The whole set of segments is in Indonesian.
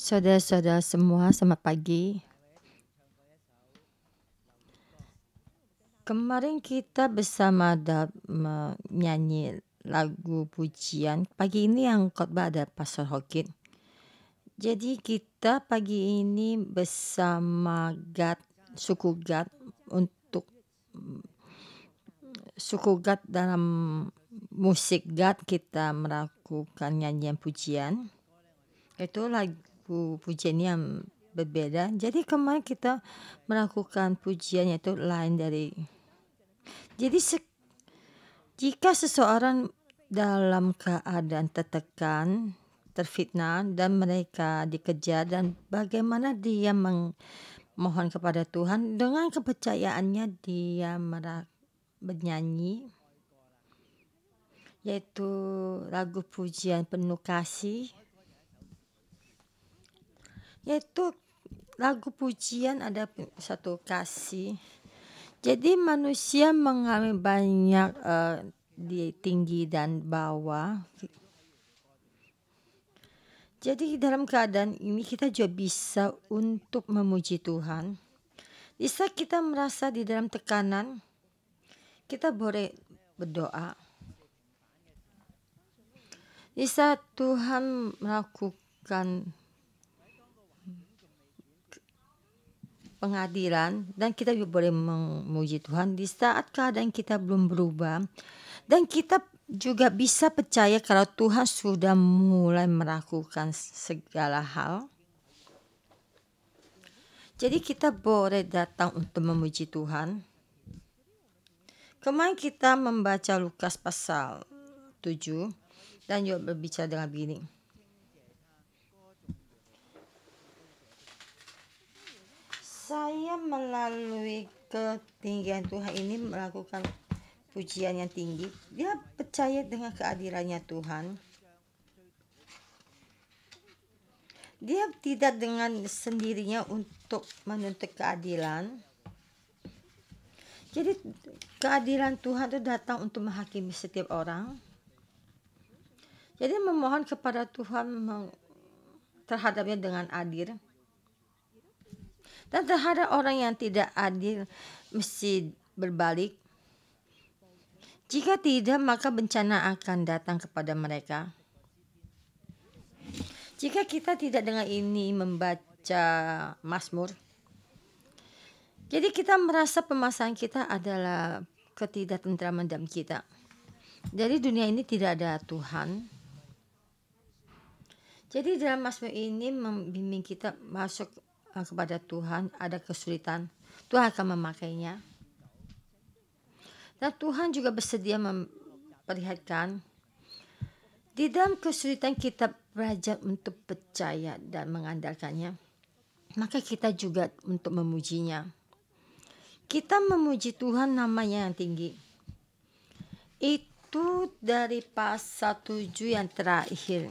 Saudara-saudara semua, selamat pagi. Kemarin kita bersama ada menyanyi lagu pujian. Pagi ini yang khotbah ada Pastor Hokin. Jadi kita pagi ini bersama Gad, suku Gad untuk suku Gad dalam musik Gad kita melakukan nyanyian pujian. Itu lagu lagu pujian yang berbeda. Jadi kemarin kita melakukan pujian yaitu lain dari. Jadi se jika seseorang dalam keadaan tertekan, terfitnah dan mereka dikejar dan bagaimana dia memohon kepada Tuhan dengan kepercayaannya dia bernyanyi yaitu lagu pujian penuh kasih yaitu lagu pujian ada satu kasih. Jadi manusia mengalami banyak uh, di tinggi dan bawah. Jadi dalam keadaan ini kita juga bisa untuk memuji Tuhan. bisa kita merasa di dalam tekanan, kita boleh berdoa. bisa Tuhan melakukan pengadilan dan kita juga boleh memuji Tuhan di saat keadaan kita belum berubah dan kita juga bisa percaya kalau Tuhan sudah mulai melakukan segala hal. Jadi kita boleh datang untuk memuji Tuhan. Kemarin kita membaca Lukas pasal 7 dan juga berbicara dengan begini. saya melalui ketinggian Tuhan ini melakukan pujian yang tinggi dia percaya dengan keadilannya Tuhan dia tidak dengan sendirinya untuk menuntut keadilan jadi keadilan Tuhan itu datang untuk menghakimi setiap orang jadi memohon kepada Tuhan terhadapnya dengan adil dan terhadap orang yang tidak adil mesti berbalik. Jika tidak, maka bencana akan datang kepada mereka. Jika kita tidak dengan ini membaca Mazmur, jadi kita merasa pemasangan kita adalah ketidaktentraman dalam kita. Jadi dunia ini tidak ada Tuhan. Jadi dalam Mazmur ini membimbing kita masuk Eh, kepada Tuhan ada kesulitan, Tuhan akan memakainya. Dan Tuhan juga bersedia memperlihatkan di dalam kesulitan kita belajar untuk percaya dan mengandalkannya. Maka kita juga untuk memujinya. Kita memuji Tuhan namanya yang tinggi. Itu dari pasal 7 yang terakhir.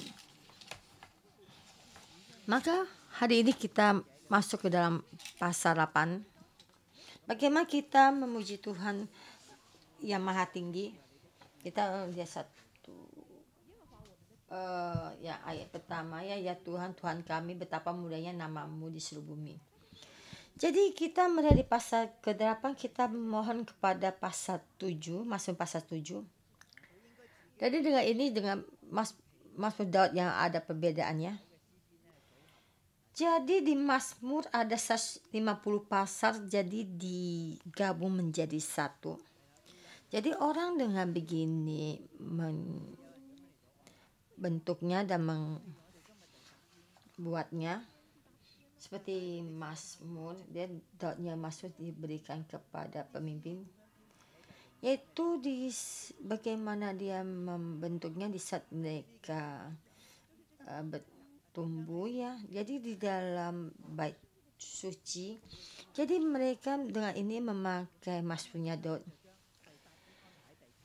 Maka hari ini kita masuk ke dalam pasal 8 bagaimana kita memuji Tuhan yang maha tinggi kita dia eh, satu uh, ya ayat pertama ya ya Tuhan Tuhan kami betapa mudahnya namamu di seluruh bumi jadi kita melihat di pasal ke-8 kita memohon kepada pasal 7 masuk pasal 7 jadi dengan ini dengan Mas Mas Daud yang ada perbedaannya jadi di Mazmur ada 50 pasar jadi digabung menjadi satu. Jadi orang dengan begini men, bentuknya dan membuatnya seperti Mazmur dia dotnya masuk diberikan kepada pemimpin yaitu di bagaimana dia membentuknya di saat mereka uh, tumbuh ya jadi di dalam bait suci jadi mereka dengan ini memakai punya dot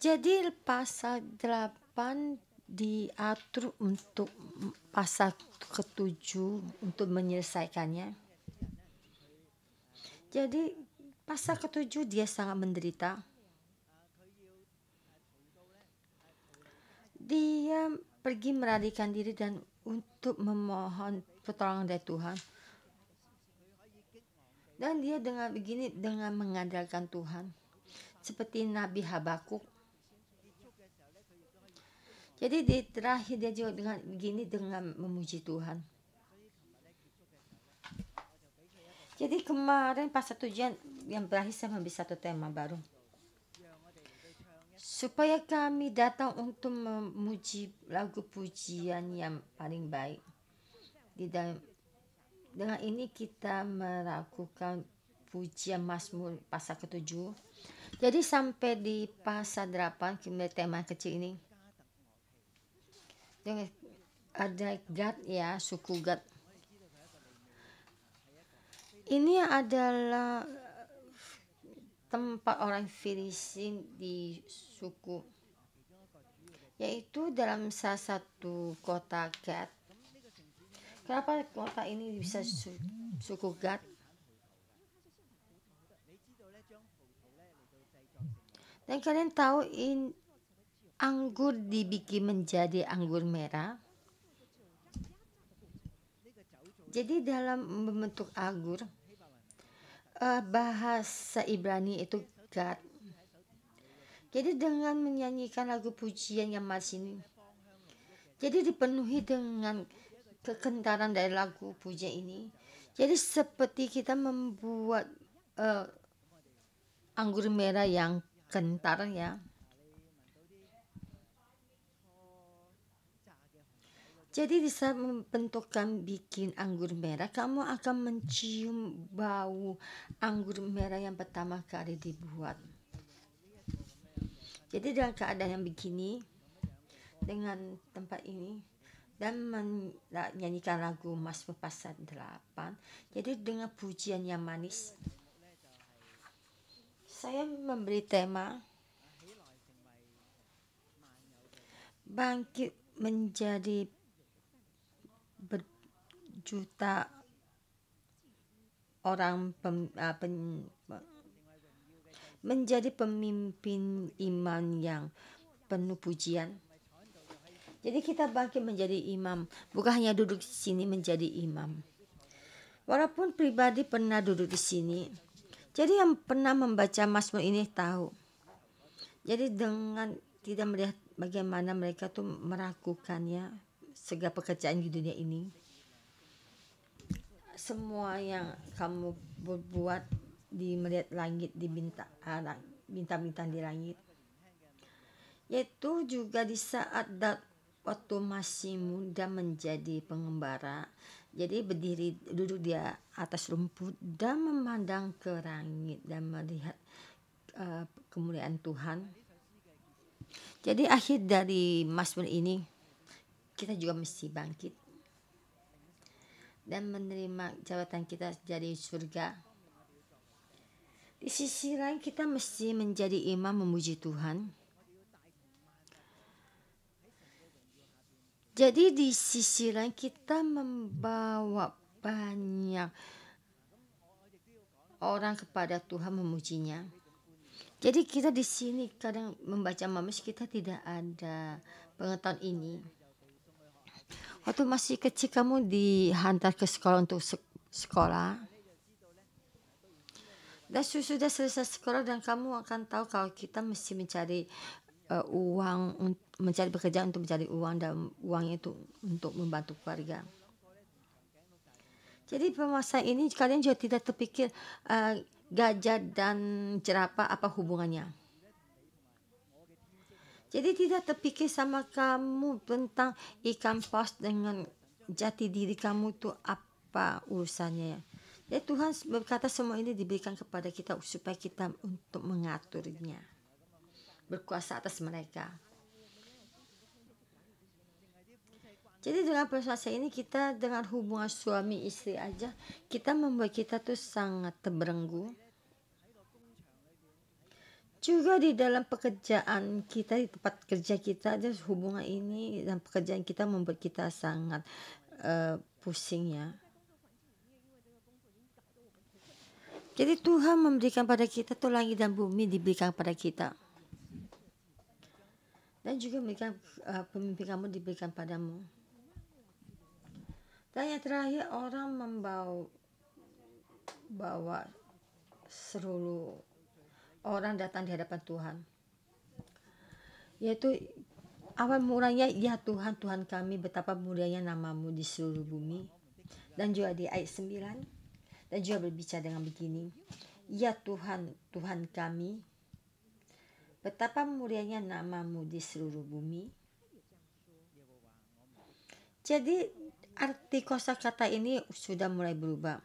jadi pasal 8 diatur untuk pasal ketujuh untuk menyelesaikannya jadi pasal ketujuh dia sangat menderita dia pergi melarikan diri dan untuk memohon pertolongan dari Tuhan. Dan dia dengan begini dengan mengandalkan Tuhan. Seperti Nabi Habakuk. Jadi di terakhir dia juga dengan begini dengan memuji Tuhan. Jadi kemarin pas satu jam yang berakhir saya memberi satu tema baru supaya kami datang untuk memuji lagu pujian yang paling baik. Di dalam, dengan ini kita melakukan pujian Mazmur pasal ketujuh. Jadi sampai di pasal delapan kita tema kecil ini. Ada Gad ya, suku Gad. Ini adalah tempat orang Filistin di suku yaitu dalam salah satu kota Gad. Kenapa kota ini bisa su suku Gad? Dan kalian tahu in anggur dibikin menjadi anggur merah. Jadi dalam membentuk anggur uh, bahasa Ibrani itu God. Jadi dengan menyanyikan lagu pujian yang mas ini, jadi dipenuhi dengan kekentaran dari lagu pujian ini. Jadi seperti kita membuat uh, anggur merah yang kentaran ya. Jadi di saat pembentukan bikin anggur merah, kamu akan mencium bau anggur merah yang pertama kali dibuat. Jadi dengan keadaan yang begini, dengan tempat ini dan menyanyikan lagu Mas Pasar 8. Jadi dengan pujian yang manis, saya memberi tema bangkit menjadi juta orang pem, uh, pen, menjadi pemimpin iman yang penuh pujian. Jadi kita bangkit menjadi imam, bukan hanya duduk di sini menjadi imam. Walaupun pribadi pernah duduk di sini, jadi yang pernah membaca Mazmur ini tahu. Jadi dengan tidak melihat bagaimana mereka tuh meragukannya segala pekerjaan di dunia ini semua yang kamu buat di melihat langit di bintang ah, bintang-bintang di langit yaitu juga di saat dat waktu masih muda menjadi pengembara jadi berdiri duduk dia atas rumput dan memandang ke langit dan melihat uh, kemuliaan Tuhan jadi akhir dari Mazmur ini kita juga mesti bangkit dan menerima jabatan kita jadi surga. Di sisi lain kita mesti menjadi imam memuji Tuhan. Jadi di sisi lain kita membawa banyak orang kepada Tuhan memujinya. Jadi kita di sini kadang membaca mamis kita tidak ada pengetahuan ini. Waktu masih kecil kamu dihantar ke sekolah untuk se sekolah. Dan sudah selesai sekolah dan kamu akan tahu kalau kita mesti mencari uh, uang mencari bekerja untuk mencari uang dan uang itu untuk membantu keluarga. Jadi pemasa ini kalian juga tidak terpikir uh, eh, gajah dan jerapah apa hubungannya. Jadi tidak terpikir sama kamu tentang ikan paus dengan jati diri kamu itu apa urusannya ya. Ya Tuhan berkata semua ini diberikan kepada kita supaya kita untuk mengaturnya. Berkuasa atas mereka. Jadi dengan proses ini kita dengan hubungan suami istri aja kita membuat kita tuh sangat terberenggu juga di dalam pekerjaan kita di tempat kerja kita ada hubungan ini dan pekerjaan kita membuat kita sangat uh, pusing ya jadi Tuhan memberikan pada kita tuh langit dan bumi diberikan pada kita dan juga memberikan uh, pemimpin kamu diberikan padamu dan yang terakhir orang membawa bawa seluruh orang datang di hadapan Tuhan yaitu awal mulanya ya Tuhan Tuhan kami betapa mulianya namamu di seluruh bumi dan juga di ayat 9 dan juga berbicara dengan begini ya Tuhan Tuhan kami betapa mulianya namamu di seluruh bumi jadi arti kosa kata ini sudah mulai berubah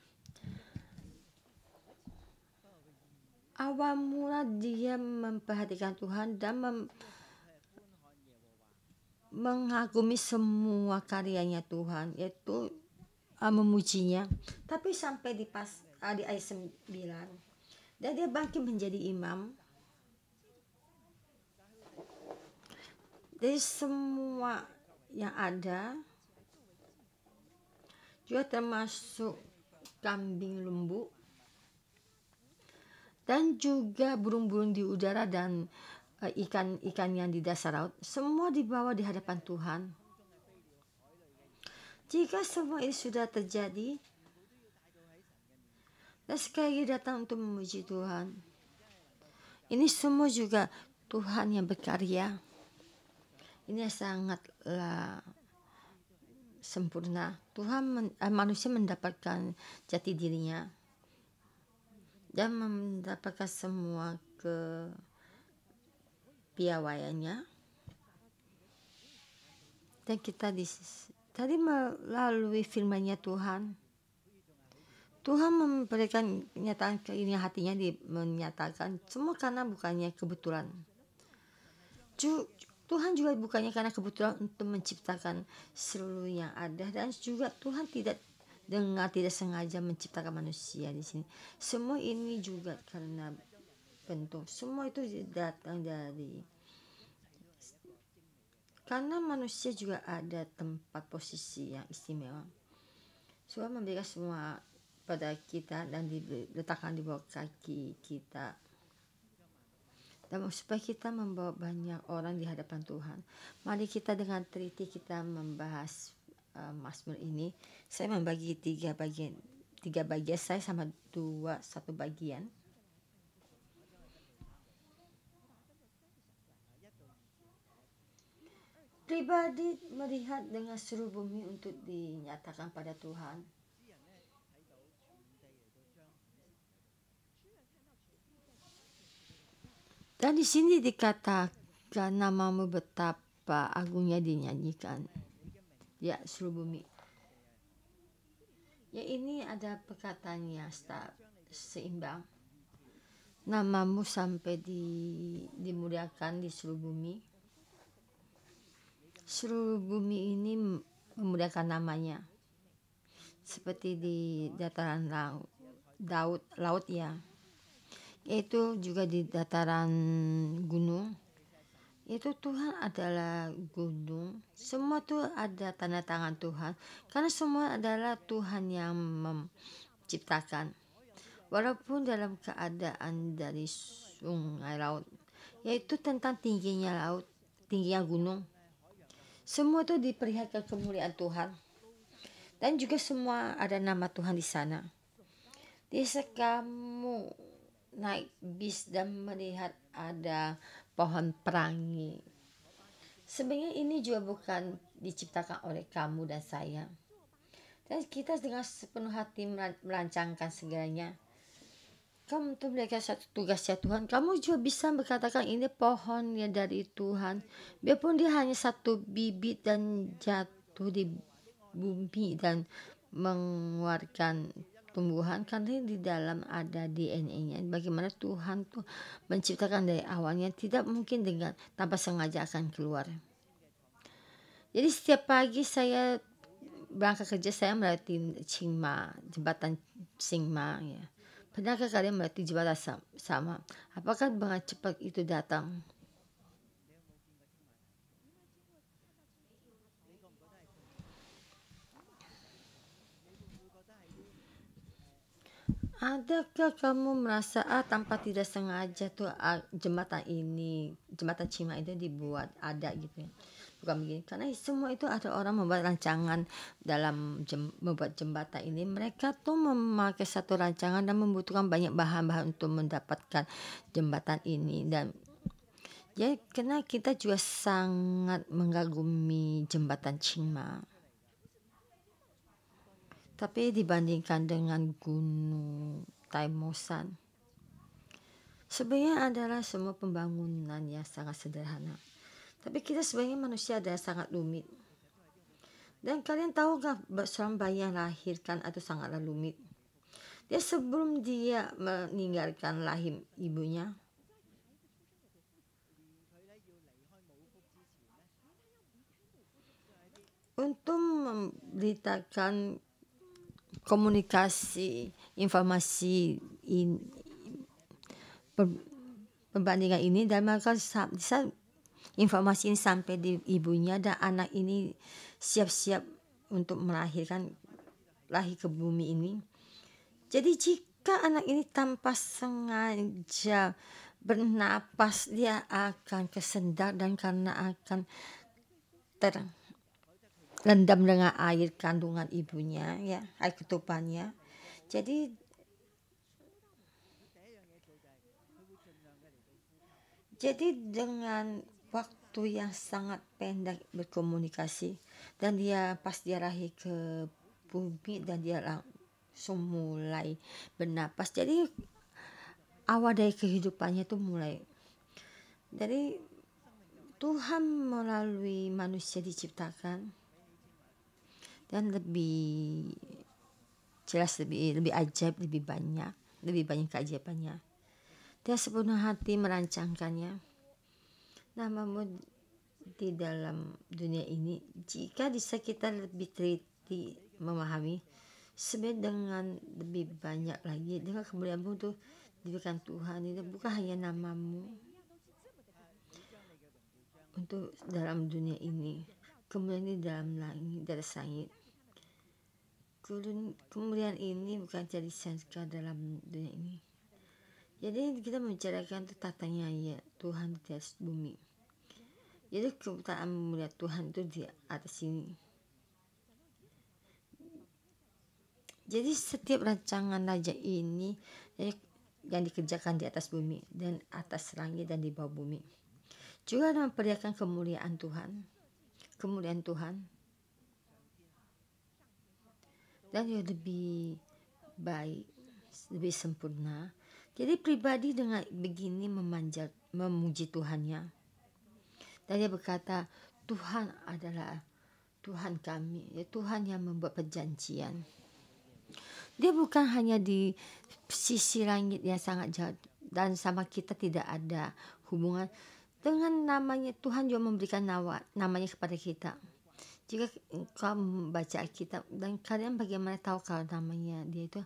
awal mula dia memperhatikan Tuhan dan mem mengagumi semua karyanya Tuhan yaitu uh, memujinya tapi sampai di pas uh, di ayat 9 dan dia bangkit menjadi imam dari semua yang ada juga termasuk kambing lembu dan juga burung-burung di udara dan eh, ikan-ikan yang di dasar laut semua dibawa di hadapan Tuhan. Jika semua ini sudah terjadi, dan sekali lagi datang untuk memuji Tuhan. Ini semua juga Tuhan yang berkarya. Ini sangatlah sempurna. Tuhan eh, manusia mendapatkan jati dirinya dan mendapatkan semua kepiawayannya dan kita di tadi melalui firmannya Tuhan Tuhan memberikan kenyataan ini hatinya di, menyatakan semua karena bukannya kebetulan Ju, Tuhan juga bukannya karena kebetulan untuk menciptakan seluruh yang ada dan juga Tuhan tidak dengan tidak sengaja menciptakan manusia di sini. Semua ini juga karena bentuk. Semua itu datang dari karena manusia juga ada tempat posisi yang istimewa. semua memberikan semua pada kita dan diletakkan di bawah kaki kita. Dan supaya kita membawa banyak orang di hadapan Tuhan. Mari kita dengan teliti kita membahas Eh, Masmur ini saya membagi tiga bagian tiga bagian saya sama dua satu bagian pribadi melihat dengan seluruh bumi untuk dinyatakan pada Tuhan. Dan di sini dikatakan namamu betapa agungnya dinyanyikan ya seluruh bumi ya ini ada perkataannya start, seimbang namamu sampai di, dimuliakan di seluruh bumi seluruh bumi ini memuliakan namanya seperti di dataran laut laut laut ya yaitu juga di dataran gunung itu Tuhan adalah gunung. Semua itu ada tanda tangan Tuhan. Karena semua adalah Tuhan yang menciptakan. Walaupun dalam keadaan dari sungai laut. Yaitu tentang tingginya laut, tingginya gunung. Semua itu diperlihatkan kemuliaan Tuhan. Dan juga semua ada nama Tuhan di sana. Di sekamu naik bis dan melihat ada pohon perangi. Sebenarnya ini juga bukan diciptakan oleh kamu dan saya. Dan kita dengan sepenuh hati merancangkan segalanya. Kamu untuk belajar satu tugas ya Tuhan. Kamu juga bisa berkatakan ini pohon ya dari Tuhan. Biarpun dia hanya satu bibit dan jatuh di bumi dan mengeluarkan tumbuhan karena di dalam ada DNA-nya bagaimana Tuhan tuh menciptakan dari awalnya tidak mungkin dengan tanpa sengaja akan keluar jadi setiap pagi saya berangkat kerja saya melewati Cingma jembatan Singma ya pernahkah kalian melewati jembatan sama apakah dengan cepat itu datang Ada Adakah kamu merasa ah tanpa tidak sengaja tuh ah, jembatan ini, jembatan Cima itu dibuat ada gitu ya. Bukan begini karena semua itu ada orang membuat rancangan dalam jem, membuat jembatan ini mereka tuh memakai satu rancangan dan membutuhkan banyak bahan-bahan untuk mendapatkan jembatan ini dan ya karena kita juga sangat mengagumi jembatan Cima. Tapi dibandingkan dengan Gunung Taimosan, sebenarnya adalah semua pembangunan yang sangat sederhana. Tapi kita sebenarnya manusia adalah sangat rumit. Dan kalian tahu gak seorang bayi yang lahirkan atau sangatlah rumit? Dia sebelum dia meninggalkan rahim ibunya, untuk memberitakan komunikasi informasi in, perbandingan ini dan maka bisa informasi ini sampai di ibunya dan anak ini siap-siap untuk melahirkan lahir ke bumi ini. Jadi jika anak ini tanpa sengaja bernapas dia akan kesendak dan karena akan terang rendam dengan air kandungan ibunya ya air ketupannya jadi jadi dengan waktu yang sangat pendek berkomunikasi dan dia pas dia lahir ke bumi dan dia langsung mulai bernapas jadi awal dari kehidupannya itu mulai jadi Tuhan melalui manusia diciptakan dan lebih jelas lebih lebih ajaib lebih banyak lebih banyak keajaibannya dia sepenuh hati merancangkannya namamu di dalam dunia ini jika bisa kita lebih teliti memahami sebenarnya dengan lebih banyak lagi dengan kemuliaanmu itu diberikan Tuhan itu bukan hanya namamu untuk dalam dunia ini kemudian di dalam langit dari langit kemuliaan ini bukan jadi sangka dalam dunia ini. Jadi kita membicarakan tatanya ya Tuhan di atas bumi. Jadi keutamaan mulia Tuhan itu di atas sini. Jadi setiap rancangan raja ini ya, yang dikerjakan di atas bumi dan atas langit dan di bawah bumi juga memperlihatkan kemuliaan Tuhan. Kemuliaan Tuhan dan ya lebih baik lebih sempurna jadi pribadi dengan begini memanjat memuji Tuhannya dan dia berkata Tuhan adalah Tuhan kami ya Tuhan yang membuat perjanjian dia bukan hanya di sisi langit yang sangat jauh dan sama kita tidak ada hubungan dengan namanya Tuhan juga memberikan nama-nama namanya kepada kita jika kau membaca Alkitab dan kalian bagaimana tahu kalau namanya dia itu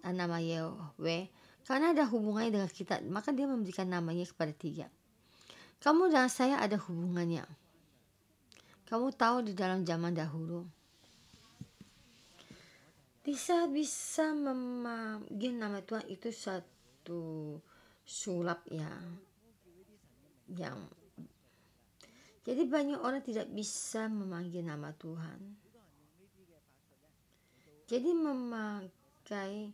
eh, nama Yahweh karena ada hubungannya dengan kita maka dia memberikan namanya kepada tiga kamu dan saya ada hubungannya kamu tahu di dalam zaman dahulu bisa bisa memanggil nama Tuhan itu satu sulap ya yang jadi banyak orang tidak bisa memanggil nama Tuhan. Jadi memakai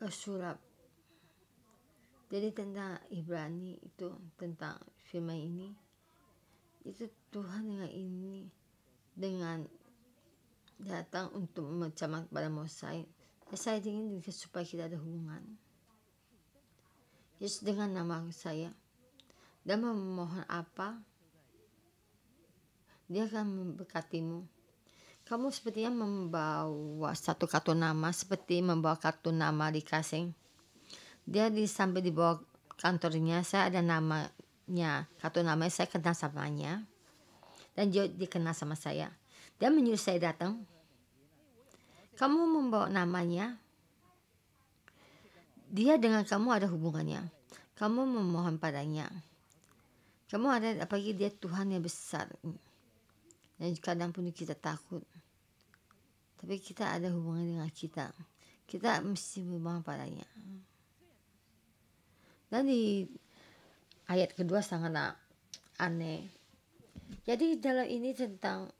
eh, surat. Jadi tentang Ibrani itu tentang firman ini itu Tuhan dengan ini dengan datang untuk mencamat pada Mosai. Saya ingin supaya kita ada hubungan. Yesus dengan nama saya dan memohon apa dia akan memberkatimu. Kamu sepertinya membawa satu kartu nama seperti membawa kartu nama di kasing. Dia di sampai di bawah kantornya saya ada namanya, kartu namanya saya kenal samanya. Dan dia dikenal sama saya. Dia menyuruh saya datang. Kamu membawa namanya. Dia dengan kamu ada hubungannya. Kamu memohon padanya. Kamu ada apalagi dia Tuhan yang besar dan kadang pun kita takut tapi kita ada hubungan dengan kita kita mesti berubah padanya dan di ayat kedua sangat aneh jadi dalam ini tentang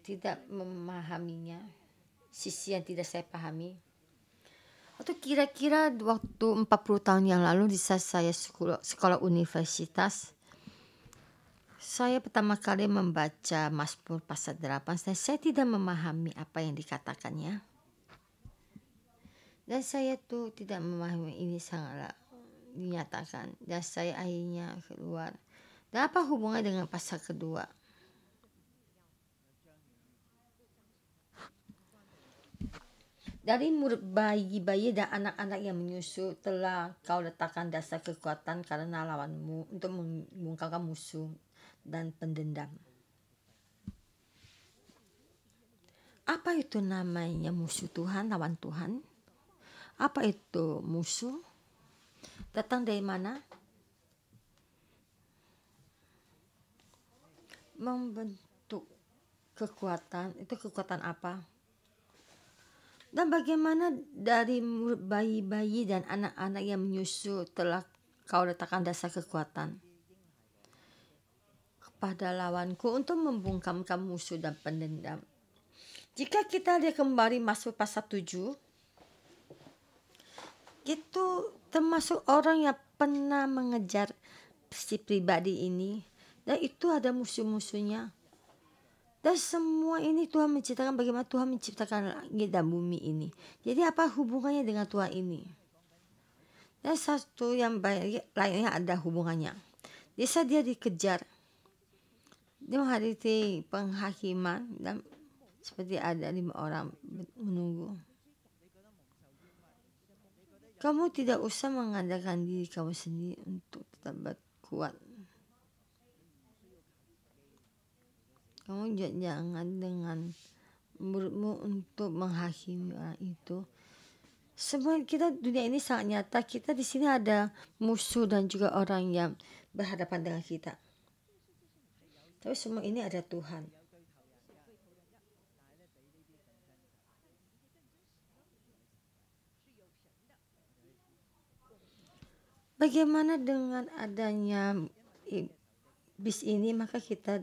tidak memahaminya sisi yang tidak saya pahami atau kira-kira waktu 40 tahun yang lalu di saat saya sekolah, sekolah universitas saya pertama kali membaca Mazmur pasal 8, dan saya tidak memahami apa yang dikatakannya. Dan saya tuh tidak memahami ini sangatlah dinyatakan. Dan saya akhirnya keluar. Dan apa hubungannya dengan pasal kedua? Dari murid bayi-bayi dan anak-anak yang menyusu telah kau letakkan dasar kekuatan karena lawanmu untuk mengungkapkan musuh dan pendendam. Apa itu namanya musuh Tuhan, lawan Tuhan? Apa itu musuh? Datang dari mana? Membentuk kekuatan, itu kekuatan apa? Dan bagaimana dari bayi-bayi dan anak-anak yang menyusu telah kau letakkan dasar kekuatan? lawanku untuk membungkamkan musuh dan pendendam. Jika kita dia kembali masuk pasal 7, itu termasuk orang yang pernah mengejar si pribadi ini dan itu ada musuh-musuhnya. Dan semua ini Tuhan menciptakan bagaimana Tuhan menciptakan langit dan bumi ini. Jadi apa hubungannya dengan Tuhan ini? Dan satu yang baik lainnya ada hubungannya. bisa dia dikejar Hari menghadiri penghakiman dan seperti ada lima orang menunggu. Kamu tidak usah mengandalkan diri kamu sendiri untuk tetap kuat. Kamu jangan dengan mulutmu untuk menghakimi orang itu. Semua kita dunia ini sangat nyata. Kita di sini ada musuh dan juga orang yang berhadapan dengan kita. Tapi semua ini ada Tuhan. Bagaimana dengan adanya bis ini maka kita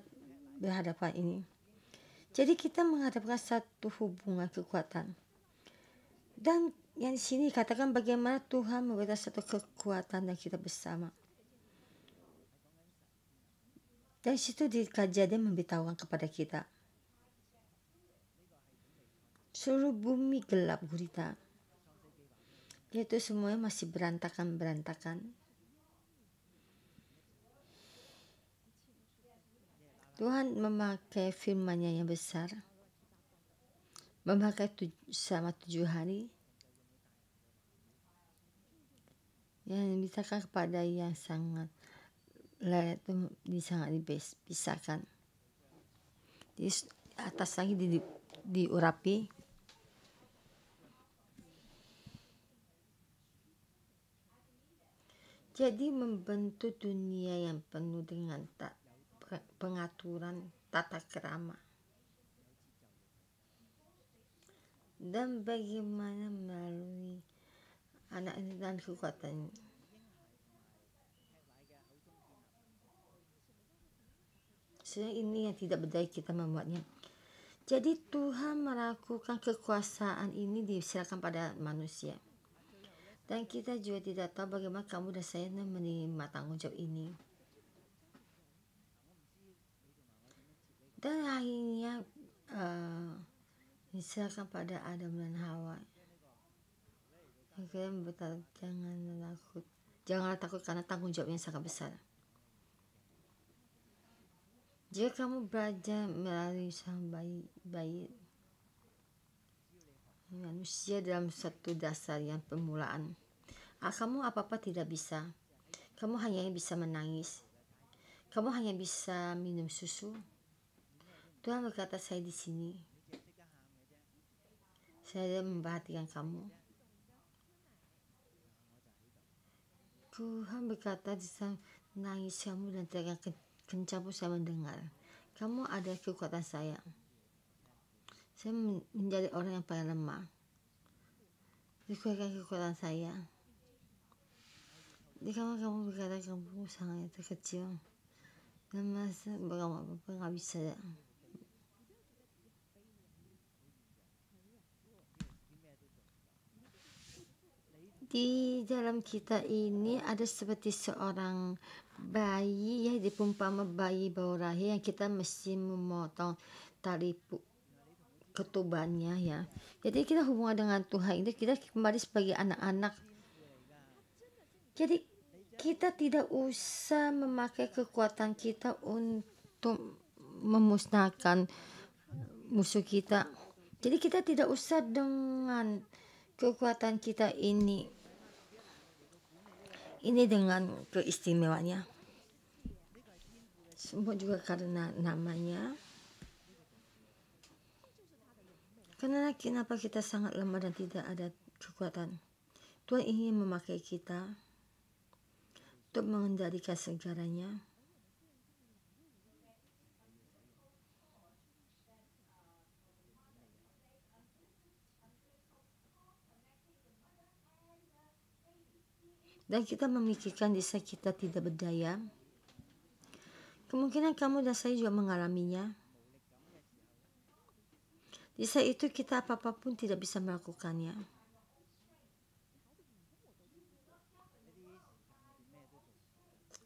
berhadapan ini. Jadi kita menghadapkan satu hubungan kekuatan. Dan yang di sini katakan bagaimana Tuhan memberikan satu kekuatan dan kita bersama. Dari situ di kejadian memberitahukan kepada kita. Seluruh bumi gelap gurita. Yaitu semuanya masih berantakan-berantakan. Tuhan memakai firman yang besar. Memakai tuj selama tujuh hari. Yang ditakar kepada yang sangat Layar itu bisa nggak dipisahkan di atas lagi di, diurapi jadi membentuk dunia yang penuh dengan tak pengaturan tata kerama dan bagaimana melalui anak ini dan kekuatannya. Sebenarnya ini yang tidak berdaya kita membuatnya. Jadi Tuhan melakukan kekuasaan ini diserahkan pada manusia. Dan kita juga tidak tahu bagaimana kamu dan saya menerima tanggung jawab ini. Dan akhirnya uh, eh, diserahkan pada Adam dan Hawa. oke berkata, jangan takut. jangan takut karena tanggung jawabnya sangat besar. Jika kamu belajar melalui sang bayi, bayi manusia dalam satu dasar yang permulaan, ah, kamu apa-apa tidak bisa. Kamu hanya bisa menangis. Kamu hanya bisa minum susu. Tuhan berkata saya di sini. Saya memperhatikan kamu. Tuhan berkata di sana, nangis kamu dan tidak akan Kencapu saya mendengar. Kamu ada kekuatan saya. Saya menjadi orang yang paling lemah. Dikuatkan kekuatan saya. Di kamu kamu berkata kamu sangat kecil Dan merasa bahwa apa nggak bisa. Ya. Di dalam kita ini ada seperti seorang bayi ya pumpama bayi bau rahim yang kita mesti memotong tali ketubannya ya. Jadi kita hubungan dengan Tuhan itu kita kembali sebagai anak-anak. Jadi kita tidak usah memakai kekuatan kita untuk memusnahkan musuh kita. Jadi kita tidak usah dengan kekuatan kita ini ini dengan keistimewaannya semua juga karena namanya karena kenapa kita sangat lemah dan tidak ada kekuatan Tuhan ingin memakai kita untuk mengendalikan segalanya dan kita memikirkan desa kita tidak berdaya, kemungkinan kamu dan saya juga mengalaminya. Desa itu kita apa-apa pun tidak bisa melakukannya.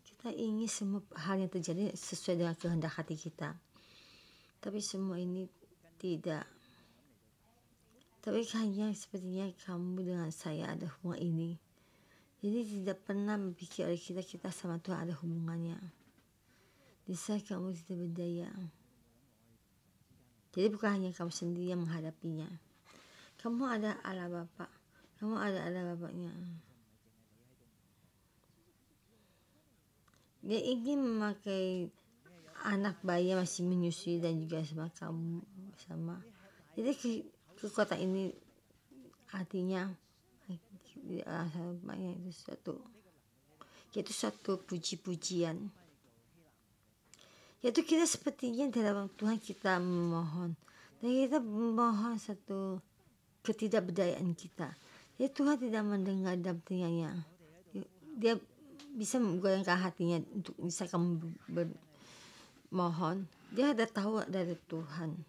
Kita ingin semua hal yang terjadi sesuai dengan kehendak hati kita. Tapi semua ini tidak. Tapi hanya sepertinya kamu dengan saya ada hubungan ini jadi tidak pernah berpikir oleh kita kita sama Tuhan ada hubungannya. Bisa kamu tidak berdaya. Jadi bukan hanya kamu sendiri yang menghadapinya. Kamu ada ala Bapak. Kamu ada ala Bapaknya. Dia ingin memakai anak bayi yang masih menyusui dan juga sama kamu sama. Jadi ke, kekuatan ini artinya Ah, banyak itu satu yaitu satu puji-pujian yaitu kita sepertinya dalam Tuhan kita memohon dan kita memohon satu ketidakberdayaan kita ya Tuhan tidak mendengar dalam telinganya dia bisa menggoyangkan hatinya untuk bisa kamu mohon dia ada tahu dari Tuhan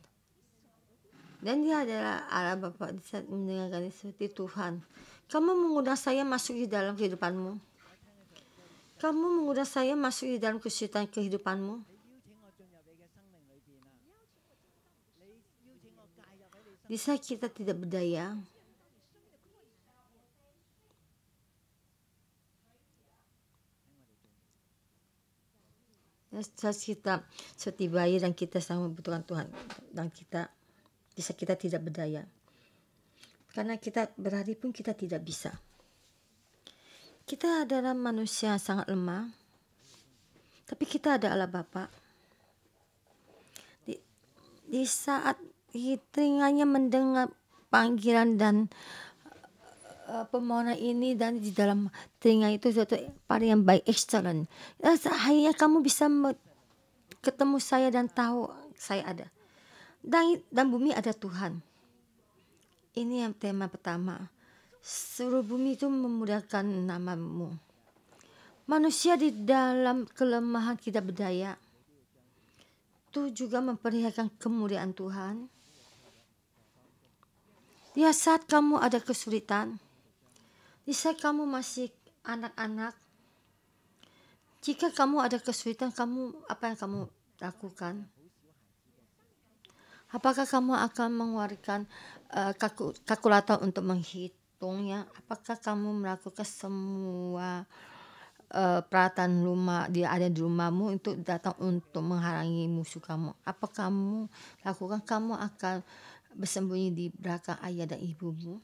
dan dia adalah Allah Bapak. di saat mendengarkan seperti Tuhan. Kamu mengundang saya masuk di dalam kehidupanmu. Kamu mengundang saya masuk di dalam kesulitan kehidupanmu. Di saat kita tidak berdaya, saat kita setibai dan kita sangat membutuhkan Tuhan dan kita bisa kita tidak berdaya. Karena kita berhari pun kita tidak bisa. Kita adalah manusia yang sangat lemah, tapi kita ada Allah Bapa. Di, di saat telinganya mendengar panggilan dan uh, eh, pemohonan ini dan di dalam telinga itu suatu pada yang baik excellent. Ya, Hanya kamu bisa ketemu saya dan tahu saya ada. Langit dan bumi ada Tuhan. Ini yang tema pertama. Seluruh bumi itu memudahkan namamu. Manusia di dalam kelemahan tidak berdaya. Itu juga memperlihatkan kemuliaan Tuhan. Di saat kamu ada kesulitan, di saat kamu masih anak-anak, jika kamu ada kesulitan, kamu apa yang kamu lakukan? Apakah kamu akan mengeluarkan uh, kaku, kalkulator untuk menghitungnya? Apakah kamu melakukan semua uh, peralatan rumah dia ada di rumahmu untuk datang untuk menghalangi musuh kamu? Apa kamu lakukan? Kamu akan bersembunyi di belakang ayah dan ibumu?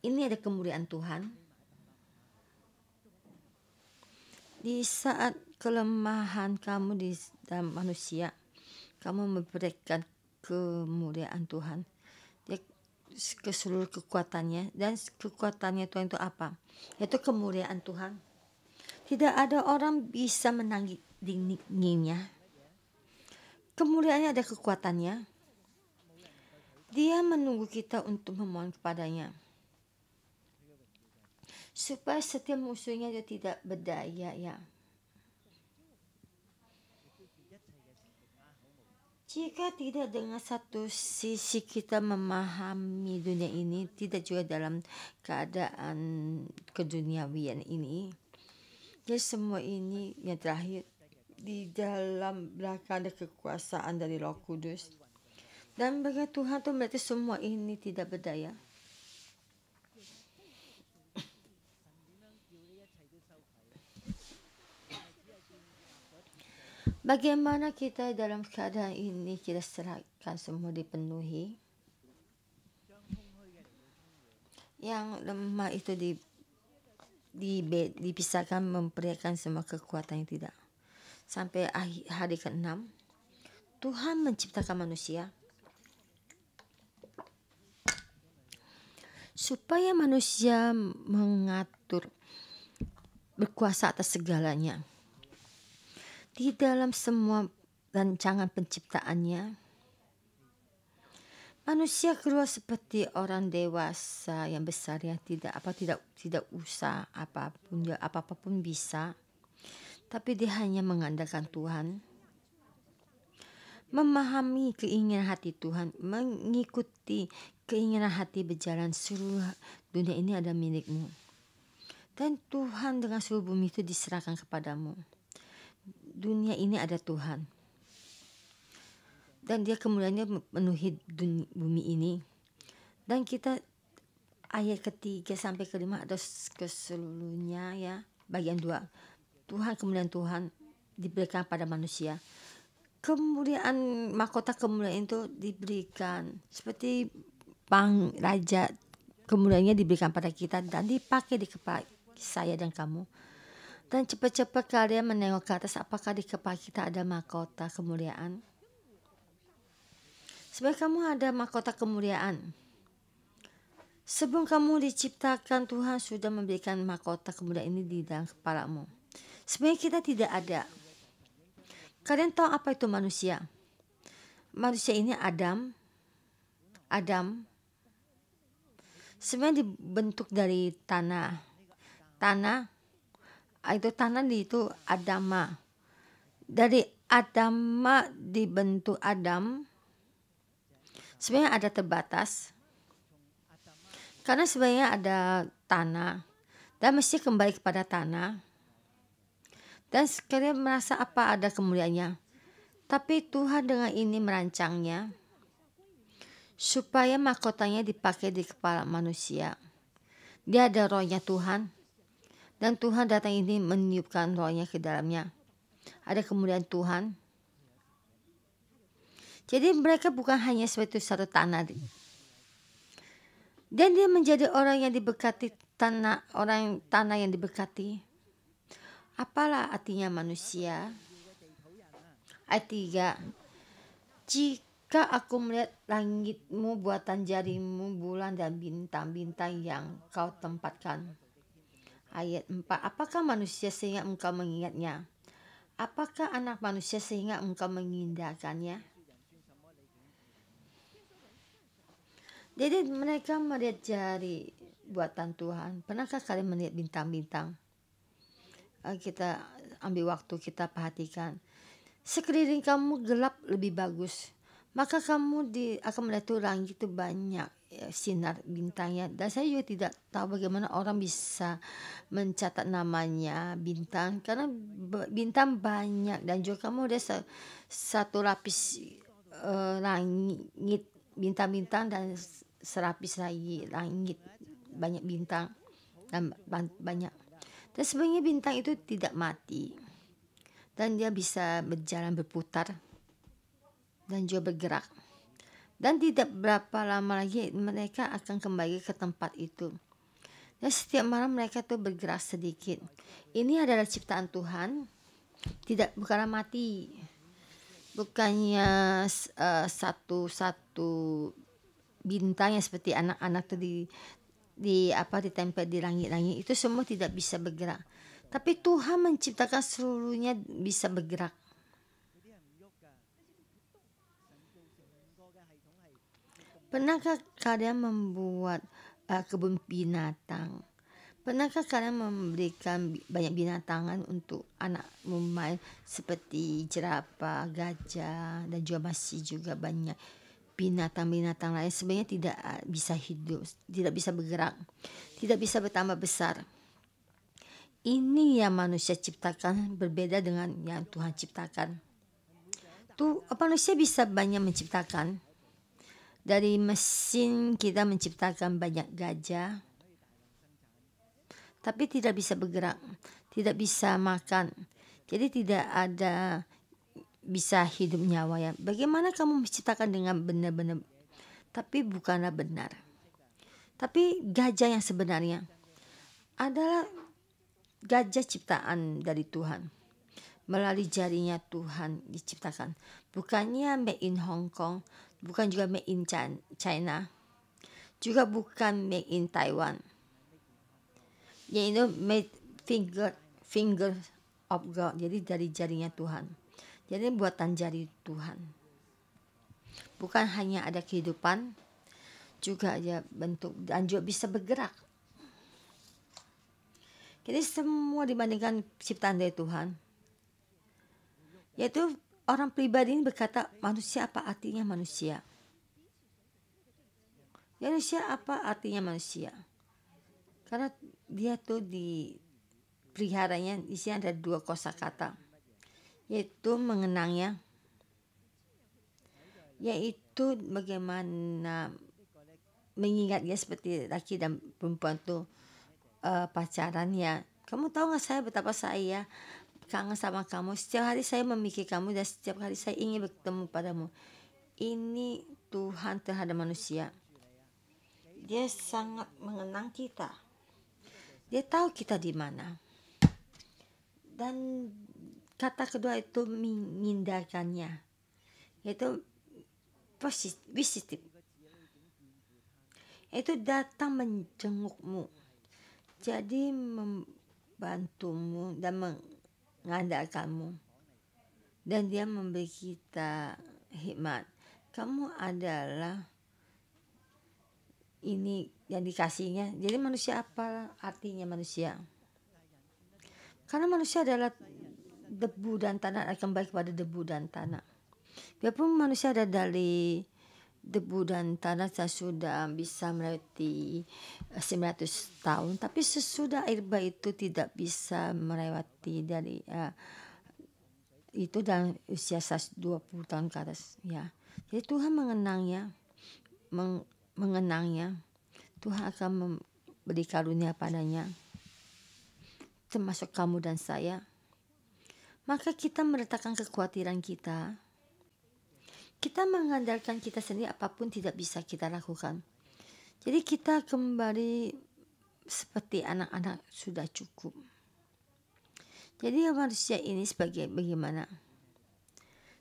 Ini ada kemuliaan Tuhan. Di saat kelemahan kamu di dalam manusia, kamu memberikan kemuliaan Tuhan. ya ke seluruh kekuatannya dan kekuatannya Tuhan itu apa? Itu kemuliaan Tuhan. Tidak ada orang bisa dinginnya Kemuliaannya ada kekuatannya. Dia menunggu kita untuk memohon kepadanya. Supaya setiap musuhnya dia tidak berdaya ya. Jika tidak dengan satu sisi kita memahami dunia ini, tidak juga dalam keadaan keduniawian ini, jadi ya semua ini yang terakhir di dalam belakang ada kekuasaan dari Roh Kudus. Dan bagi Tuhan itu berarti semua ini tidak berdaya. Bagaimana kita dalam keadaan ini kita serahkan semua dipenuhi? Yang lemah itu di, di dipisahkan memperlihatkan semua kekuatan yang tidak. Sampai hari ke-6, Tuhan menciptakan manusia supaya manusia mengatur berkuasa atas segalanya di dalam semua rancangan penciptaannya. Manusia keluar seperti orang dewasa yang besar yang tidak apa tidak tidak usah apapun ya apa apapun bisa, tapi dia hanya mengandalkan Tuhan. Memahami keinginan hati Tuhan, mengikuti keinginan hati berjalan seluruh dunia ini ada milikmu. Dan Tuhan dengan seluruh bumi itu diserahkan kepadamu dunia ini ada Tuhan. Dan dia kemudiannya memenuhi dunia, bumi ini. Dan kita ayat ketiga sampai kelima atau keseluruhnya ya bagian dua Tuhan kemudian Tuhan diberikan pada manusia kemudian mahkota kemuliaan itu diberikan seperti bang raja kemudiannya diberikan pada kita dan dipakai di kepala saya dan kamu dan cepat-cepat kalian menengok ke atas apakah di kepala kita ada mahkota kemuliaan. Sebab kamu ada mahkota kemuliaan. Sebelum kamu diciptakan Tuhan sudah memberikan mahkota kemuliaan ini di dalam kepalamu. Sebenarnya kita tidak ada. Kalian tahu apa itu manusia? Manusia ini Adam. Adam. Sebenarnya dibentuk dari tanah. Tanah Ah, itu tanah di itu adama. Dari adama dibentuk Adam. Sebenarnya ada terbatas. Karena sebenarnya ada tanah. Dan mesti kembali kepada tanah. Dan sekalian merasa apa ada kemuliaannya. Tapi Tuhan dengan ini merancangnya. Supaya mahkotanya dipakai di kepala manusia. Dia ada rohnya Tuhan dan Tuhan datang ini meniupkan rohnya ke dalamnya. Ada kemudian Tuhan. Jadi mereka bukan hanya suatu satu tanah. Dan dia menjadi orang yang diberkati tanah orang tanah yang diberkati. Apalah artinya manusia? Ayat 3. Jika aku melihat langitmu, buatan jarimu, bulan dan bintang-bintang yang kau tempatkan Ayat 4. Apakah manusia sehingga engkau mengingatnya? Apakah anak manusia sehingga engkau mengindahkannya? Jadi mereka melihat jari buatan Tuhan. Pernahkah kalian melihat bintang-bintang? Eh, kita ambil waktu, kita perhatikan. Sekeliling kamu gelap lebih bagus. Maka kamu di, akan melihat orang itu banyak Ya, sinar bintangnya dan saya juga tidak tahu bagaimana orang bisa mencatat namanya bintang karena bintang banyak dan juga kamu ada satu lapis uh, langit bintang-bintang dan serapis lagi langit banyak bintang dan banyak dan sebenarnya bintang itu tidak mati dan dia bisa berjalan berputar dan juga bergerak dan tidak berapa lama lagi mereka akan kembali ke tempat itu. Dan setiap malam mereka tuh bergerak sedikit. Ini adalah ciptaan Tuhan. Tidak bukanlah mati. Bukannya satu eh, satu-satu bintang yang seperti anak-anak tuh di di apa ditempel di langit-langit itu semua tidak bisa bergerak. Tapi Tuhan menciptakan seluruhnya bisa bergerak. Pernahkah kalian membuat uh, kebun binatang? Pernahkah kalian memberikan banyak binatangan untuk anak memain seperti jerapah, gajah, dan juga masih juga banyak binatang-binatang lain sebenarnya tidak eh, bisa hidup, tidak bisa bergerak, tidak bisa bertambah besar. Ini yang manusia ciptakan berbeda dengan yang Tuhan ciptakan. Tuh, apa manusia bisa banyak menciptakan, dari mesin kita menciptakan banyak gajah, tapi tidak bisa bergerak, tidak bisa makan. Jadi tidak ada bisa hidup nyawa ya. Bagaimana kamu menciptakan dengan benar-benar tapi bukanlah benar. Tapi gajah yang sebenarnya adalah gajah ciptaan dari Tuhan. Melalui jarinya Tuhan diciptakan. Bukannya made in Hong Kong, bukan juga made in China, juga bukan made in Taiwan, Ya itu made finger finger of God, jadi dari jarinya Tuhan, jadi buatan jari Tuhan. Bukan hanya ada kehidupan, juga ada bentuk dan juga bisa bergerak. Jadi semua dibandingkan ciptaan dari Tuhan, yaitu Orang pribadi ini berkata, manusia apa artinya manusia? Ya, manusia apa artinya manusia? Karena dia tuh di peliharanya di sini ada dua kosakata yaitu mengenangnya yaitu bagaimana mengingat mengingatnya seperti laki dan perempuan tuh uh, pacarannya kamu tahu nggak saya betapa saya kangen sama kamu. Setiap hari saya memikir kamu dan setiap hari saya ingin bertemu padamu. Ini Tuhan terhadap manusia. Dia sangat mengenang kita. Dia tahu kita di mana. Dan kata kedua itu menghindarkannya. Yaitu positif. Itu datang menjengukmu. Jadi membantumu dan meng ngada kamu. Dan dia memberi kita hikmat. Kamu adalah ini yang dikasihnya. Jadi manusia apa artinya manusia? Karena manusia adalah debu dan tanah akan baik kepada debu dan tanah. Biarpun manusia ada dari debu dan tanah saya sudah bisa melewati 900 eh, tahun tapi sesudah air bah itu tidak bisa melewati dari uh, itu dan usia saya 20 tahun ke atas ya jadi Tuhan mengenangnya meng, mengenangnya Tuhan akan memberi karunia padanya termasuk kamu dan saya maka kita meletakkan kekhawatiran kita kita mengandalkan kita sendiri apapun tidak bisa kita lakukan. Jadi kita kembali seperti anak-anak sudah cukup. Jadi manusia ini sebagai bagaimana?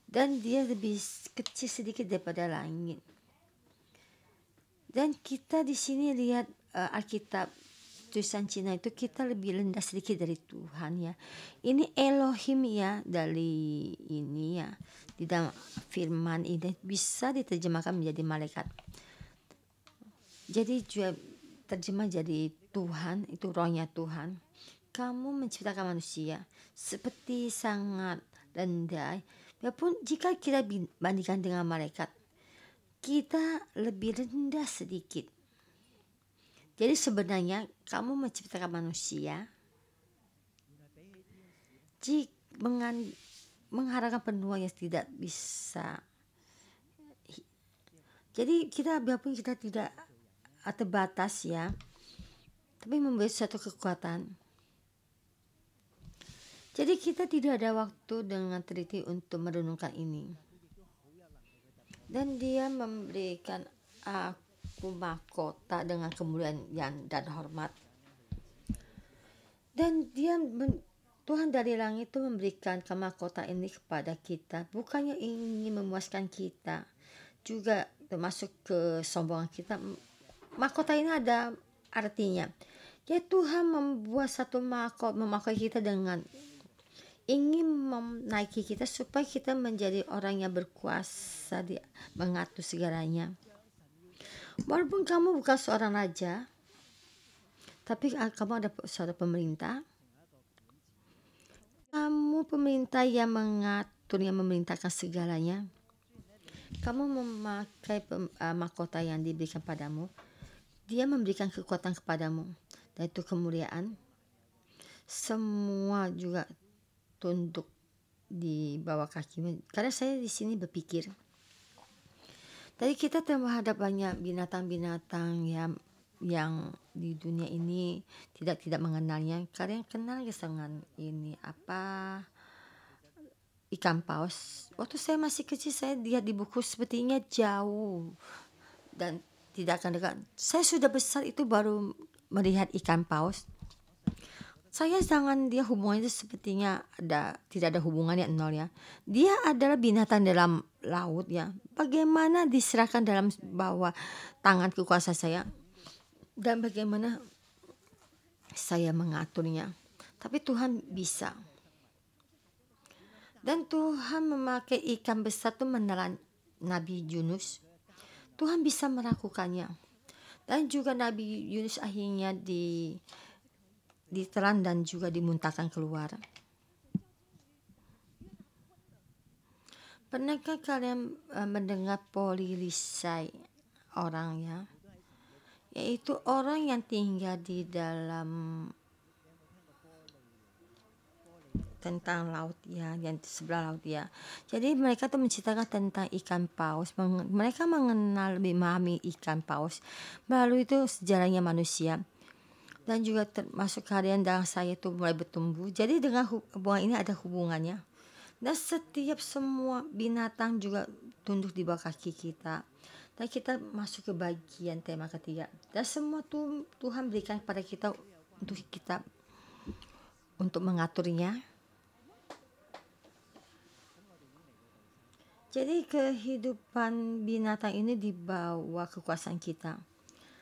Dan dia lebih kecil sedikit daripada langit. Dan kita di sini lihat uh, Alkitab tulisan Cina itu kita lebih rendah sedikit dari Tuhan ya. Ini Elohim ya dari ini ya. Di dalam firman ini bisa diterjemahkan menjadi malaikat. Jadi juga terjemah jadi Tuhan itu rohnya Tuhan. Kamu menciptakan manusia seperti sangat rendah. Walaupun jika kita bandingkan dengan malaikat, kita lebih rendah sedikit jadi sebenarnya kamu menciptakan manusia jika mengharapkan penuang yang tidak bisa jadi kita biarpun kita tidak ada batas ya tapi memberi suatu kekuatan jadi kita tidak ada waktu dengan teliti untuk merenungkan ini dan dia memberikan aku aku mahkota dengan kemuliaan dan hormat. Dan dia men- Tuhan dari langit itu memberikan kemahkota ini kepada kita, bukannya ingin memuaskan kita, juga termasuk kesombongan kita. Mahkota ini ada artinya, ya Tuhan membuat satu mahkota memakai kita dengan ingin menaiki kita supaya kita menjadi orang yang berkuasa di mengatur segalanya walaupun kamu bukan seorang raja, tapi ah, kamu ada seorang pemerintah. Kamu pemerintah yang mengatur, yang memerintahkan segalanya. Kamu memakai uh, mahkota yang diberikan padamu. Dia memberikan kekuatan kepadamu, dan itu kemuliaan. Semua juga tunduk di bawah kakimu. Karena saya di sini berpikir, Tadi kita terhadap banyak binatang-binatang yang yang di dunia ini tidak tidak mengenalnya. Kalian kenal ya dengan ini apa ikan paus? Waktu saya masih kecil saya lihat di buku sepertinya jauh dan tidak akan dekat. Saya sudah besar itu baru melihat ikan paus saya jangan dia hubungannya sepertinya ada tidak ada hubungannya nol ya. Dia adalah binatang dalam laut ya. Bagaimana diserahkan dalam bawah tangan kekuasaan saya dan bagaimana saya mengaturnya. Tapi Tuhan bisa. Dan Tuhan memakai ikan besar itu menelan Nabi Yunus. Tuhan bisa melakukannya. Dan juga Nabi Yunus akhirnya di ditelan dan juga dimuntahkan keluar. Pernahkah kalian eh, mendengar polirisai orang ya? Yaitu orang yang tinggal di dalam tentang laut ya, yang di sebelah laut ya. Jadi mereka tuh menceritakan tentang ikan paus. mereka mengenal lebih memahami ikan paus lalu itu sejarahnya manusia dan juga termasuk kalian darah saya itu mulai bertumbuh. Jadi dengan hubungan ini ada hubungannya. Dan setiap semua binatang juga tunduk di bawah kaki kita. Dan kita masuk ke bagian tema ketiga. Dan semua tuh Tuhan berikan kepada kita untuk kita untuk mengaturnya. Jadi kehidupan binatang ini di bawah kekuasaan kita.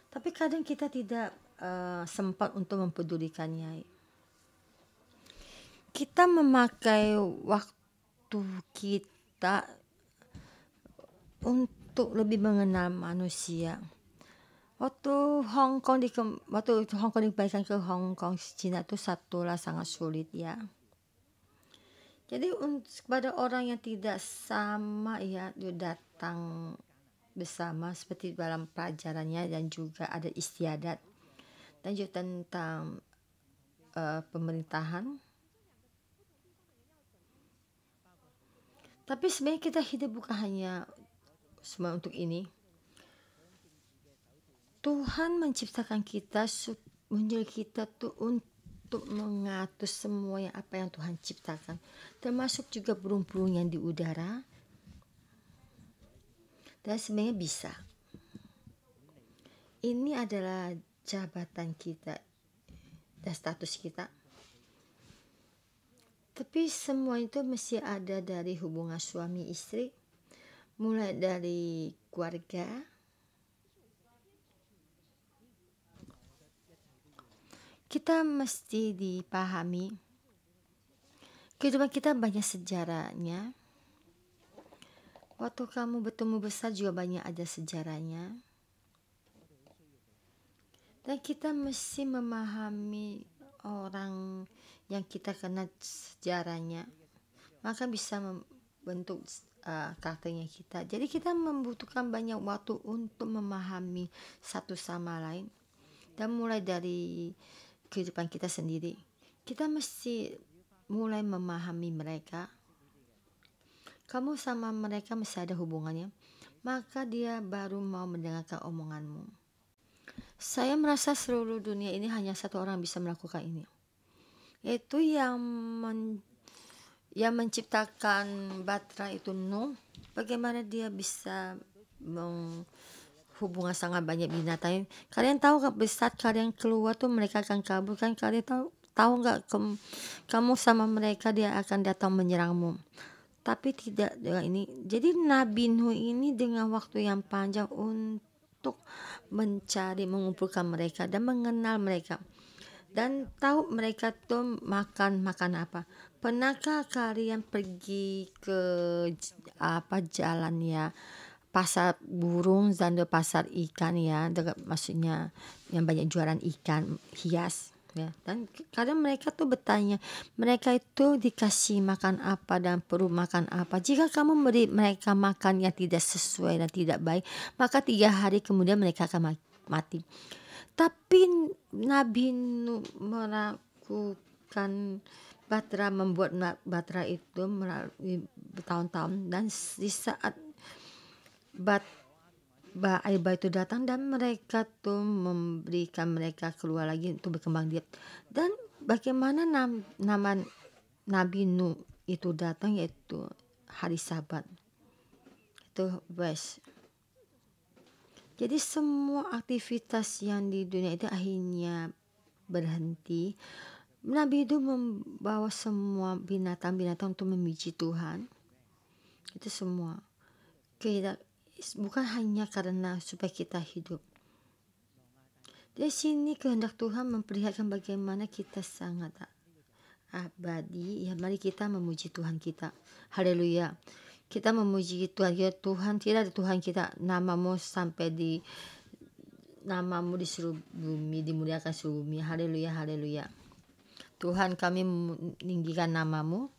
Tapi kadang kita tidak uh, sempat untuk mempedulikannya. Kita memakai waktu kita untuk lebih mengenal manusia. Waktu Hong Kong di waktu Hong Kong dikembalikan ke Hong Kong Cina itu satu lah sangat sulit ya. Jadi kepada orang yang tidak sama ya dia datang bersama seperti dalam pelajarannya dan juga ada istiadat lanjut tentang uh, pemerintahan tapi sebenarnya kita hidup bukan hanya semua untuk ini Tuhan menciptakan kita menjadi kita tuh untuk mengatur semua yang apa yang Tuhan ciptakan termasuk juga burung-burung yang di udara dan sebenarnya bisa ini adalah jabatan kita dan status kita tapi semua itu mesti ada dari hubungan suami istri mulai dari keluarga kita mesti dipahami kehidupan kita banyak sejarahnya waktu kamu bertemu besar juga banyak ada sejarahnya dan kita mesti memahami orang yang kita kenal sejarahnya maka bisa membentuk uh, karakternya kita jadi kita membutuhkan banyak waktu untuk memahami satu sama lain dan mulai dari kehidupan kita sendiri kita mesti mulai memahami mereka kamu sama mereka mesti ada hubungannya maka dia baru mau mendengarkan omonganmu saya merasa seluruh dunia ini hanya satu orang bisa melakukan ini. Itu yang men, yang menciptakan Batra itu nu. Bagaimana dia bisa menghubungkan sangat banyak binatang. Kalian tahu gak besar kalian keluar tuh mereka akan kabur kan kalian tahu tahu nggak kamu sama mereka dia akan datang menyerangmu tapi tidak ya ini jadi Nabi nu ini dengan waktu yang panjang untuk untuk mencari mengumpulkan mereka dan mengenal mereka dan tahu mereka tuh makan makan apa. Pernahkah kalian pergi ke apa jalan ya pasar burung dan pasar ikan ya maksudnya yang banyak jualan ikan hias ya dan kadang mereka tuh bertanya mereka itu dikasih makan apa dan perlu makan apa jika kamu memberi mereka makan yang tidak sesuai dan tidak baik maka tiga hari kemudian mereka akan mati tapi Nabi Nuh melakukan Batra membuat Batra itu melalui bertahun-tahun dan di saat Batra Aiba itu datang dan mereka tuh memberikan mereka keluar lagi untuk berkembang dia Dan bagaimana nam, nama Nabi nu itu datang yaitu hari Sabat. Itu best Jadi semua aktivitas yang di dunia itu akhirnya berhenti. Nabi itu membawa semua binatang-binatang untuk memuji Tuhan. Itu semua. kita bukan hanya karena supaya kita hidup. Di sini kehendak Tuhan memperlihatkan bagaimana kita sangat abadi. Ya mari kita memuji Tuhan kita. Haleluya. Kita memuji Tuhan ya Tuhan tidak ada Tuhan kita namamu sampai di namamu di seluruh bumi dimuliakan seluruh bumi. Haleluya haleluya. Tuhan kami meninggikan namamu